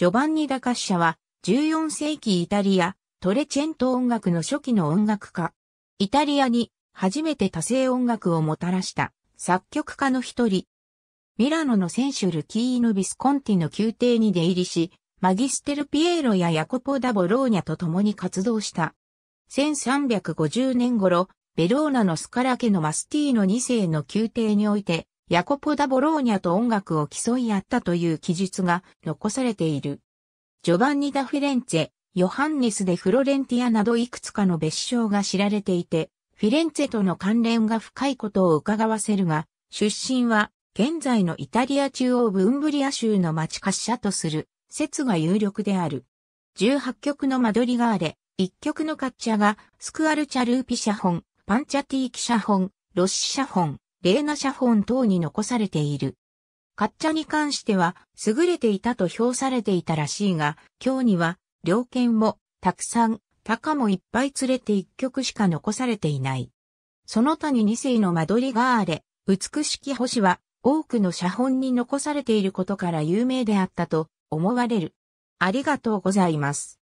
ジョバンニ・ダ・カッシャは、14世紀イタリア、トレチェント音楽の初期の音楽家。イタリアに初めて多声音楽をもたらした作曲家の一人。ミラノのセシュルキーノ・ビスコンティの宮廷に出入りし、マギステル・ピエーロやヤコポ・ダ・ボローニャと共に活動した。1350年頃、ベローナのスカラ家のマスティーノ2世の宮廷において、ヤコポ・ダ・ボローニャと音楽を競い合ったという記述が残されている。ジョバンニ・ダ・フィレンツェ、ヨハンネス・デ・フロレンティアなどいくつかの別称が知られていて、フィレンツェとの関連が深いことを伺わせるが、出身は現在のイタリア中央ブンブリア州の町滑車とする説が有力である。18曲の間取りがあれ、1曲のカッチャがスクアルチャルーピシャホン、パンチャティーキシャホン、ロッシシャホン、レーナ写本等に残されている。ちゃに関しては、優れていたと評されていたらしいが、今日には、良犬も、たくさん、鷹もいっぱい連れて一曲しか残されていない。その他に二世の間取りがあれ、美しき星は、多くの写本に残されていることから有名であったと思われる。ありがとうございます。